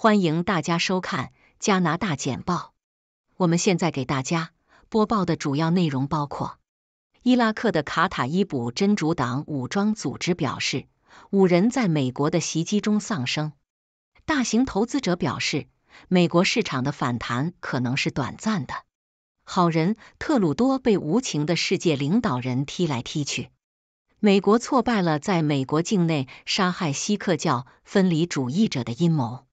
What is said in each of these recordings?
欢迎大家收看《加拿大简报》。我们现在给大家播报的主要内容包括：伊拉克的卡塔伊卜真主党武装组织表示，五人在美国的袭击中丧生；大型投资者表示，美国市场的反弹可能是短暂的；好人特鲁多被无情的世界领导人踢来踢去；美国挫败了在美国境内杀害锡克教分离主义者的阴谋。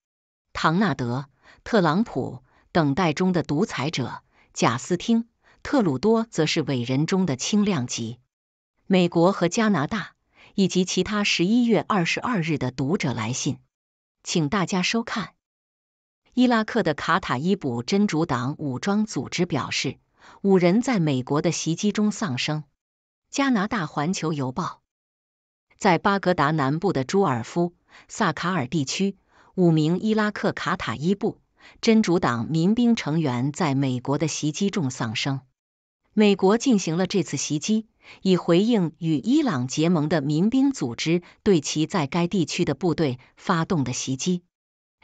唐纳德·特朗普，等待中的独裁者；贾斯汀·特鲁多则是伟人中的轻量级。美国和加拿大以及其他十一月二十二日的读者来信，请大家收看。伊拉克的卡塔伊卜真主党武装组织表示，五人在美国的袭击中丧生。加拿大环球邮报在巴格达南部的朱尔夫·萨卡尔地区。五名伊拉克卡塔伊布真主党民兵成员在美国的袭击中丧生。美国进行了这次袭击，以回应与伊朗结盟的民兵组织对其在该地区的部队发动的袭击。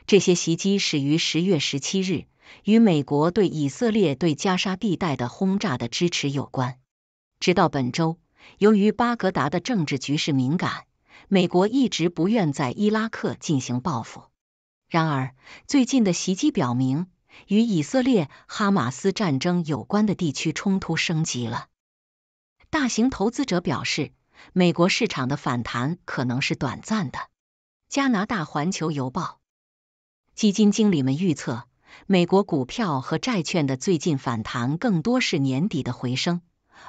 这些袭击始于十月十七日，与美国对以色列对加沙地带的轰炸的支持有关。直到本周，由于巴格达的政治局势敏感，美国一直不愿在伊拉克进行报复。然而，最近的袭击表明，与以色列哈马斯战争有关的地区冲突升级了。大型投资者表示，美国市场的反弹可能是短暂的。加拿大《环球邮报》基金经理们预测，美国股票和债券的最近反弹更多是年底的回升，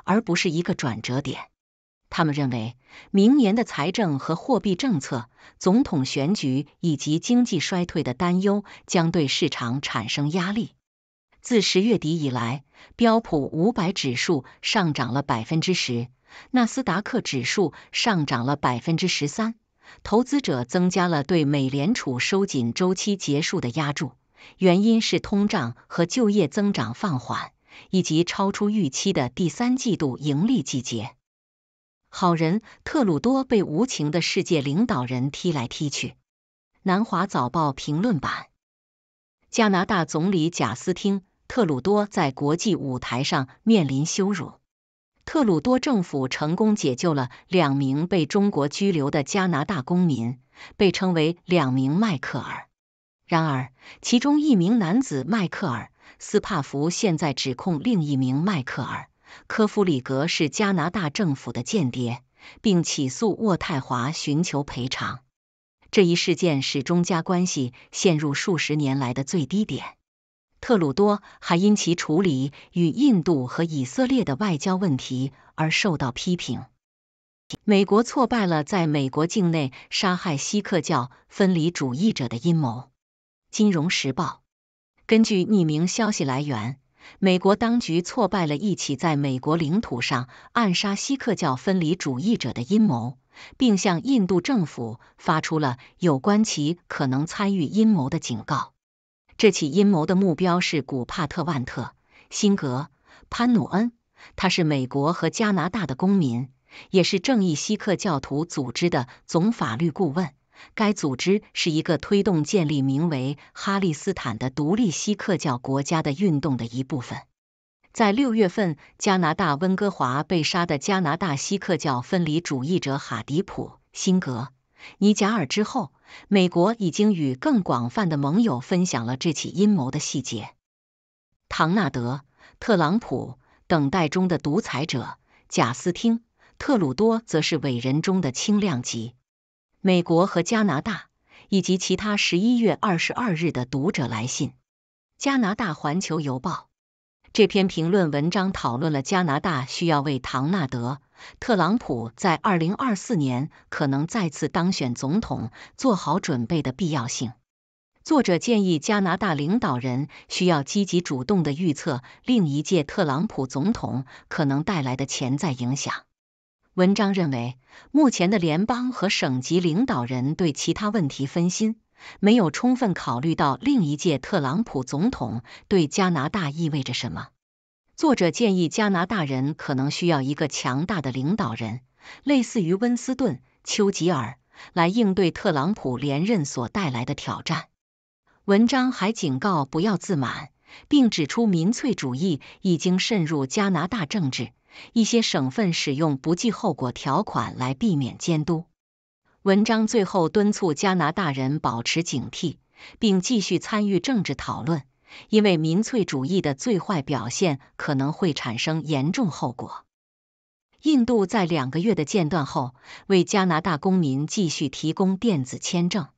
而不是一个转折点。他们认为，明年的财政和货币政策、总统选举以及经济衰退的担忧将对市场产生压力。自十月底以来，标普五百指数上涨了百分之十，纳斯达克指数上涨了百分之十三。投资者增加了对美联储收紧周期结束的压注，原因是通胀和就业增长放缓，以及超出预期的第三季度盈利季节。好人特鲁多被无情的世界领导人踢来踢去。南华早报评论版：加拿大总理贾斯汀·特鲁多在国际舞台上面临羞辱。特鲁多政府成功解救了两名被中国拘留的加拿大公民，被称为两名迈克尔。然而，其中一名男子迈克尔·斯帕福现在指控另一名迈克尔。科夫里格是加拿大政府的间谍，并起诉渥太华寻求赔偿。这一事件使中加关系陷入数十年来的最低点。特鲁多还因其处理与印度和以色列的外交问题而受到批评。美国挫败了在美国境内杀害锡克教分离主义者的阴谋。《金融时报》根据匿名消息来源。美国当局挫败了一起在美国领土上暗杀锡克教分离主义者的阴谋，并向印度政府发出了有关其可能参与阴谋的警告。这起阴谋的目标是古帕特万特辛格潘努恩，他是美国和加拿大的公民，也是正义锡克教徒组织的总法律顾问。该组织是一个推动建立名为“哈利斯坦”的独立锡克教国家的运动的一部分。在六月份，加拿大温哥华被杀的加拿大锡克教分离主义者哈迪普·辛格·尼贾尔之后，美国已经与更广泛的盟友分享了这起阴谋的细节。唐纳德·特朗普、等待中的独裁者贾斯汀·特鲁多，则是伟人中的轻量级。美国和加拿大以及其他十一月二十二日的读者来信，《加拿大环球邮报》这篇评论文章讨论了加拿大需要为唐纳德·特朗普在二零二四年可能再次当选总统做好准备的必要性。作者建议加拿大领导人需要积极主动的预测另一届特朗普总统可能带来的潜在影响。文章认为，目前的联邦和省级领导人对其他问题分心，没有充分考虑到另一届特朗普总统对加拿大意味着什么。作者建议加拿大人可能需要一个强大的领导人，类似于温斯顿·丘吉尔，来应对特朗普连任所带来的挑战。文章还警告不要自满，并指出民粹主义已经渗入加拿大政治。一些省份使用不计后果条款来避免监督。文章最后敦促加拿大人保持警惕，并继续参与政治讨论，因为民粹主义的最坏表现可能会产生严重后果。印度在两个月的间断后，为加拿大公民继续提供电子签证。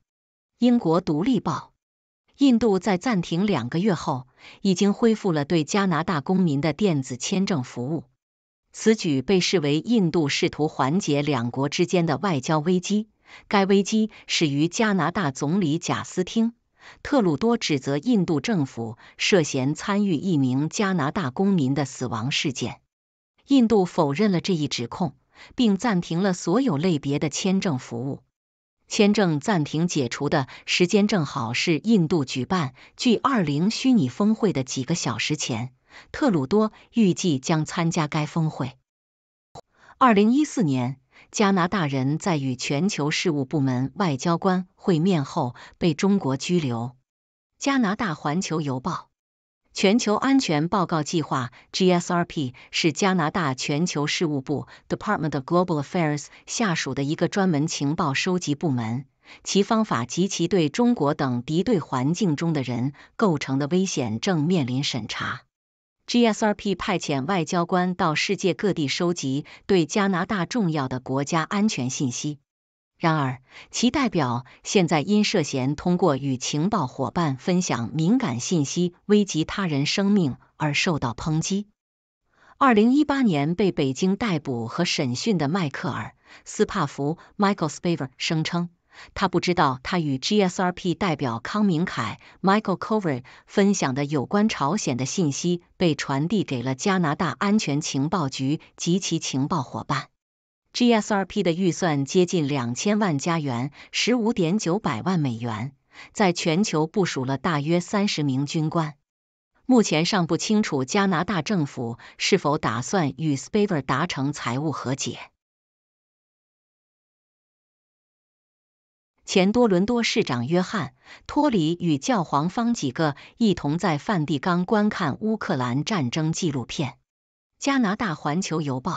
英国独立报：印度在暂停两个月后，已经恢复了对加拿大公民的电子签证服务。此举被视为印度试图缓解两国之间的外交危机。该危机始于加拿大总理贾斯汀·特鲁多指责印度政府涉嫌参与一名加拿大公民的死亡事件。印度否认了这一指控，并暂停了所有类别的签证服务。签证暂停解除的时间正好是印度举办 G20 虚拟峰会的几个小时前。特鲁多预计将参加该峰会。二零一四年，加拿大人在与全球事务部门外交官会面后被中国拘留。加拿大环球邮报，全球安全报告计划 （GSRP） 是加拿大全球事务部 （Department of Global Affairs） 下属的一个专门情报收集部门，其方法及其对中国等敌对环境中的人构成的危险正面临审查。GSRP 派遣外交官到世界各地收集对加拿大重要的国家安全信息。然而，其代表现在因涉嫌通过与情报伙伴分享敏感信息，危及他人生命而受到抨击。二零一八年被北京逮捕和审讯的迈克尔·斯帕弗 （Michael Spaver） 声称。他不知道，他与 GSRP 代表康明凯 （Michael Cover） 分享的有关朝鲜的信息被传递给了加拿大安全情报局及其情报伙伴。GSRP 的预算接近两千万加元（十五点九百万美元），在全球部署了大约三十名军官。目前尚不清楚加拿大政府是否打算与 Spaver 达成财务和解。前多伦多市长约翰·托里与教皇方几个一同在梵蒂冈观看乌克兰战争纪录片。加拿大《环球邮报》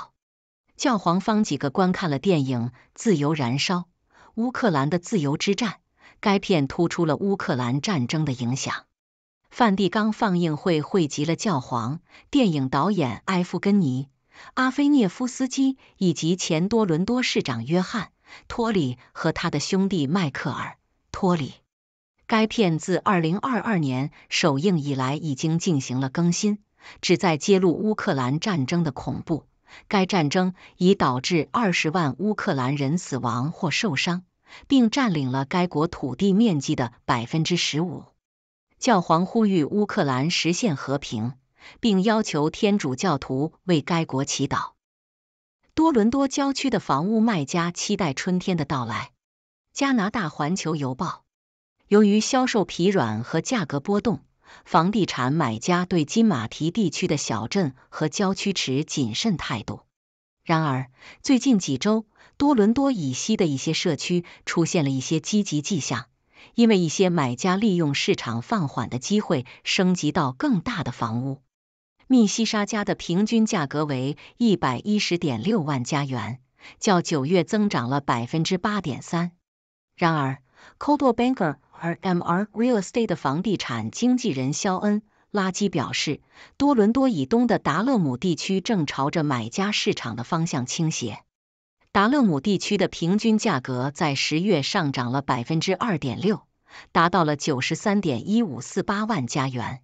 教皇方几个观看了电影《自由燃烧：乌克兰的自由之战》，该片突出了乌克兰战争的影响。梵蒂冈放映会汇集了教皇、电影导演埃夫根尼·阿菲涅夫斯基以及前多伦多市长约翰。托里和他的兄弟迈克尔·托里。该片自二零二二年首映以来已经进行了更新，旨在揭露乌克兰战争的恐怖。该战争已导致二十万乌克兰人死亡或受伤，并占领了该国土地面积的百分之十五。教皇呼吁乌克兰实现和平，并要求天主教徒为该国祈祷。多伦多郊区的房屋卖家期待春天的到来。加拿大环球邮报。由于销售疲软和价格波动，房地产买家对金马蹄地区的小镇和郊区持谨慎态度。然而，最近几周，多伦多以西的一些社区出现了一些积极迹象，因为一些买家利用市场放缓的机会，升级到更大的房屋。密西沙加的平均价格为一百一十点六万加元，较九月增长了百分之八点三。然而，Cable Banker 和 MR Real Estate 的房地产经纪人肖恩·拉基表示，多伦多以东的达勒姆地区正朝着买家市场的方向倾斜。达勒姆地区的平均价格在十月上涨了百分之二点六，达到了九十三点一五四八万加元。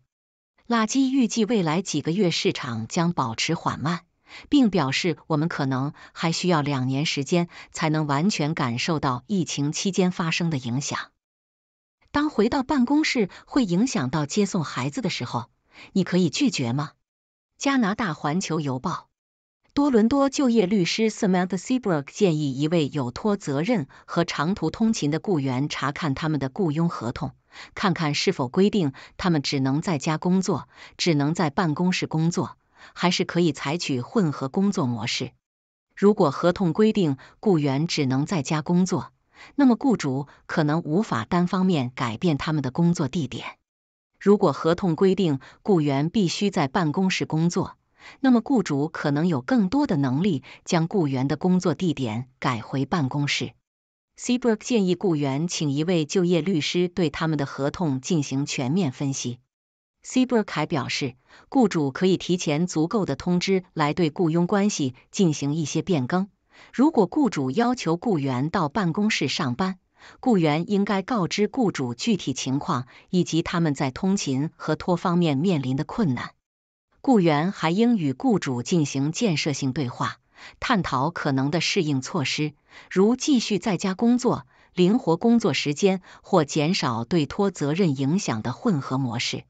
垃圾预计未来几个月市场将保持缓慢，并表示我们可能还需要两年时间才能完全感受到疫情期间发生的影响。当回到办公室会影响到接送孩子的时候，你可以拒绝吗？加拿大环球邮报，多伦多就业律师 Samantha e i b o r k 建议一位有托责任和长途通勤的雇员查看他们的雇佣合同。看看是否规定他们只能在家工作，只能在办公室工作，还是可以采取混合工作模式。如果合同规定雇员只能在家工作，那么雇主可能无法单方面改变他们的工作地点。如果合同规定雇员必须在办公室工作，那么雇主可能有更多的能力将雇员的工作地点改回办公室。c a b o r k 建议雇员请一位就业律师对他们的合同进行全面分析。c a b o r k 还表示，雇主可以提前足够的通知来对雇佣关系进行一些变更。如果雇主要求雇员到办公室上班，雇员应该告知雇主具体情况以及他们在通勤和托方面面临的困难。雇员还应与雇主进行建设性对话。探讨可能的适应措施，如继续在家工作、灵活工作时间或减少对托责任影响的混合模式。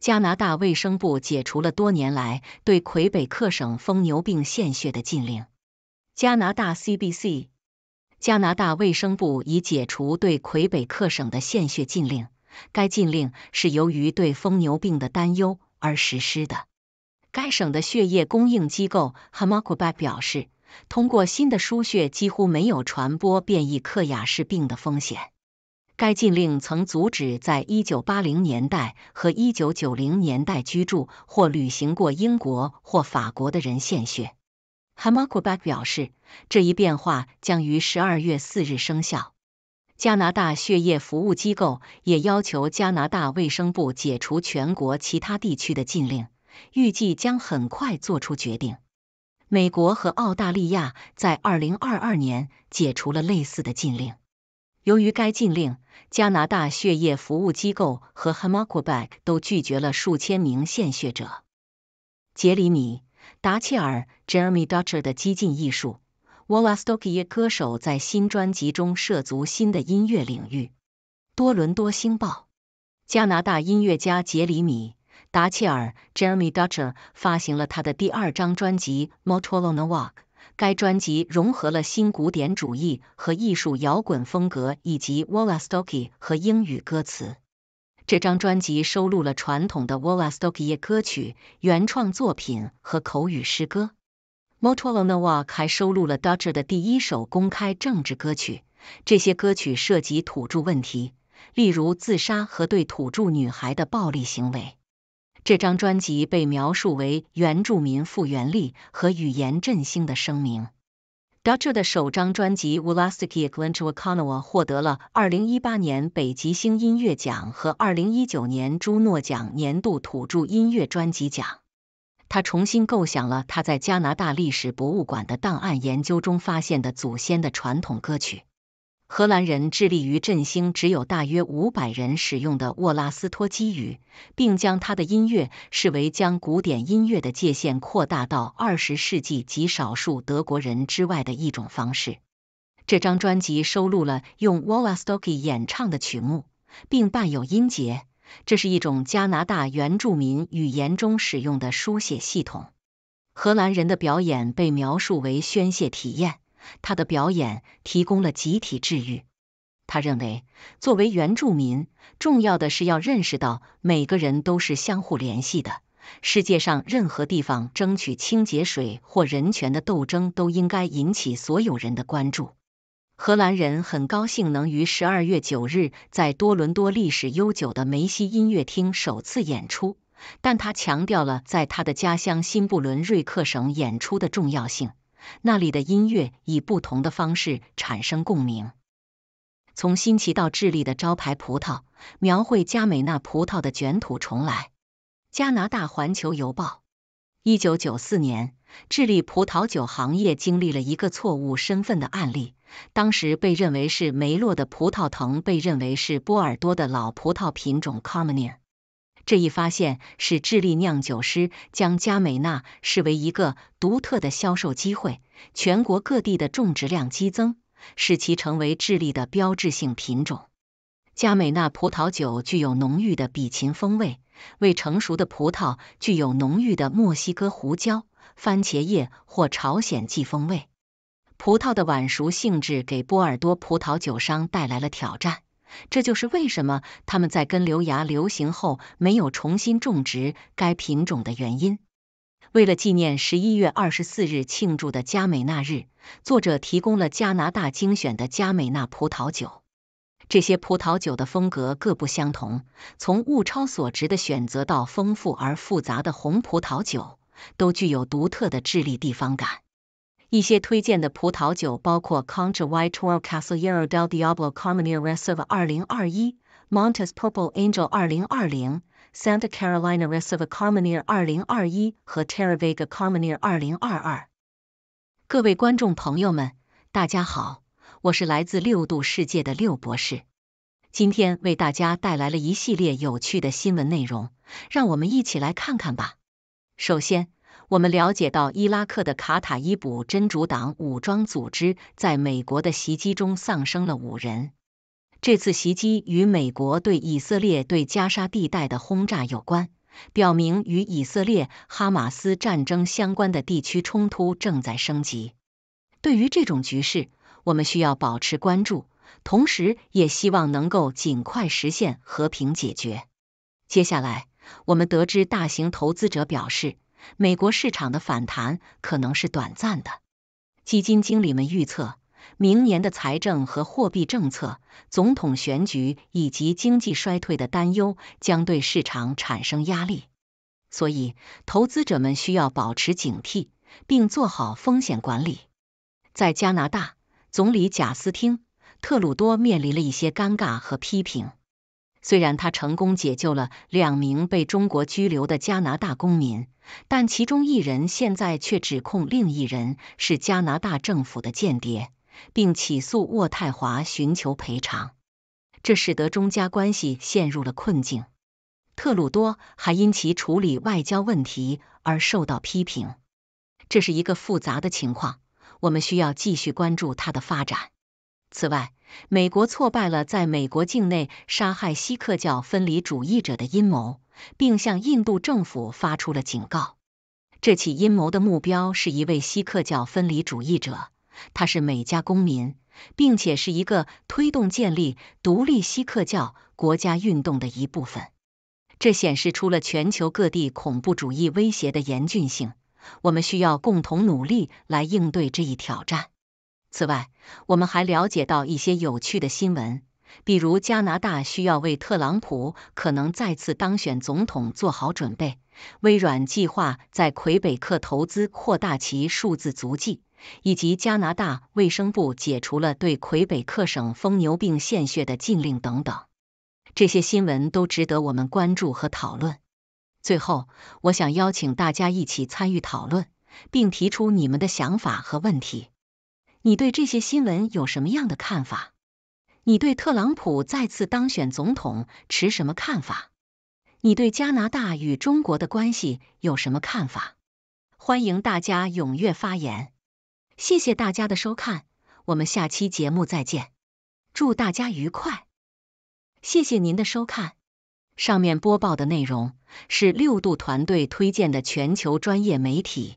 加拿大卫生部解除了多年来对魁北克省疯牛病献血的禁令。加拿大 CBC，加拿大卫生部已解除对魁北克省的献血禁令，该禁令是由于对疯牛病的担忧而实施的。该省的血液供应机构 h a m a k u b e 表示，通过新的输血几乎没有传播变异克雅氏病的风险。该禁令曾阻止在一九八零年代和一九九零年代居住或旅行过英国或法国的人献血。h a m a k u b e 表示，这一变化将于十二月四日生效。加拿大血液服务机构也要求加拿大卫生部解除全国其他地区的禁令。预计将很快做出决定。美国和澳大利亚在2022年解除了类似的禁令。由于该禁令，加拿大血液服务机构和 h e m a q u e Bank 都拒绝了数千名献血者。杰里米·达切尔 （Jeremy Dutcher） 的激进艺术。w o l a s t o k i e 歌手在新专辑中涉足新的音乐领域。多伦多星报：加拿大音乐家杰里米。达切尔 （Jeremy Dutcher） 发行了他的第二张专辑《Motolona Walk》。该专辑融合了新古典主义和艺术摇滚风格，以及 Voala Stoki 和英语歌词。这张专辑收录了传统的 Voala Stoki 歌曲、原创作品和口语诗歌。《Motolona Walk》还收录了 Dutcher 的第一首公开政治歌曲，这些歌曲涉及土著问题，例如自杀和对土著女孩的暴力行为。这张专辑被描述为原住民复原力和语言振兴的声明。d a h t e r 的首张专辑《Vulastic c g l t u r a k c a n o a 获得了2018年北极星音乐奖和2019年朱诺奖年度土著音乐专辑奖。他重新构想了他在加拿大历史博物馆的档案研究中发现的祖先的传统歌曲。荷兰人致力于振兴只有大约五百人使用的沃拉斯托基语，并将他的音乐视为将古典音乐的界限扩大到二十世纪极少数德国人之外的一种方式。这张专辑收录了用 w a a l l s t o k i 演唱的曲目，并伴有音节，这是一种加拿大原住民语言中使用的书写系统。荷兰人的表演被描述为宣泄体验。他的表演提供了集体治愈。他认为，作为原住民，重要的是要认识到每个人都是相互联系的。世界上任何地方争取清洁水或人权的斗争都应该引起所有人的关注。荷兰人很高兴能于十二月九日在多伦多历史悠久的梅西音乐厅首次演出，但他强调了在他的家乡新布伦瑞克省演出的重要性。那里的音乐以不同的方式产生共鸣。从新奇到智利的招牌葡萄，描绘加美纳葡萄的卷土重来。加拿大环球邮报，一九九四年，智利葡萄酒行业经历了一个错误身份的案例，当时被认为是梅洛的葡萄藤被认为是波尔多的老葡萄品种 m 门 n e 这一发现使智利酿酒师将加美纳视为一个独特的销售机会，全国各地的种植量激增，使其成为智利的标志性品种。加美纳葡萄酒具有浓郁的比琴风味，未成熟的葡萄具有浓郁的墨西哥胡椒、番茄叶或朝鲜蓟风味。葡萄的晚熟性质给波尔多葡萄酒商带来了挑战。这就是为什么他们在根瘤蚜流行后没有重新种植该品种的原因。为了纪念十一月二十四日庆祝的加美纳日，作者提供了加拿大精选的加美纳葡萄酒。这些葡萄酒的风格各不相同，从物超所值的选择到丰富而复杂的红葡萄酒，都具有独特的智利地方感。一些推荐的葡萄酒包括 Conch White t o u r Castello e r o del Diablo Carmine r e s e r v a 2021、Montes Purple Angel 2020、s a n t a Carolina Reserve Carmine r 2021和 Teravega Carmine 2022。各位观众朋友们，大家好，我是来自六度世界的六博士，今天为大家带来了一系列有趣的新闻内容，让我们一起来看看吧。首先，我们了解到，伊拉克的卡塔伊卜真主党武装组织在美国的袭击中丧生了五人。这次袭击与美国对以色列对加沙地带的轰炸有关，表明与以色列哈马斯战争相关的地区冲突正在升级。对于这种局势，我们需要保持关注，同时也希望能够尽快实现和平解决。接下来，我们得知大型投资者表示。美国市场的反弹可能是短暂的。基金经理们预测，明年的财政和货币政策、总统选举以及经济衰退的担忧将对市场产生压力。所以，投资者们需要保持警惕，并做好风险管理。在加拿大，总理贾斯汀·特鲁多面临了一些尴尬和批评。虽然他成功解救了两名被中国拘留的加拿大公民，但其中一人现在却指控另一人是加拿大政府的间谍，并起诉渥太华寻求赔偿，这使得中加关系陷入了困境。特鲁多还因其处理外交问题而受到批评，这是一个复杂的情况，我们需要继续关注它的发展。此外，美国挫败了在美国境内杀害锡克教分离主义者的阴谋，并向印度政府发出了警告。这起阴谋的目标是一位锡克教分离主义者，他是美加公民，并且是一个推动建立独立锡克教国家运动的一部分。这显示出了全球各地恐怖主义威胁的严峻性，我们需要共同努力来应对这一挑战。此外，我们还了解到一些有趣的新闻，比如加拿大需要为特朗普可能再次当选总统做好准备；微软计划在魁北克投资扩大其数字足迹，以及加拿大卫生部解除了对魁北克省疯牛病献血的禁令等等。这些新闻都值得我们关注和讨论。最后，我想邀请大家一起参与讨论，并提出你们的想法和问题。你对这些新闻有什么样的看法？你对特朗普再次当选总统持什么看法？你对加拿大与中国的关系有什么看法？欢迎大家踊跃发言。谢谢大家的收看，我们下期节目再见，祝大家愉快。谢谢您的收看，上面播报的内容是六度团队推荐的全球专业媒体。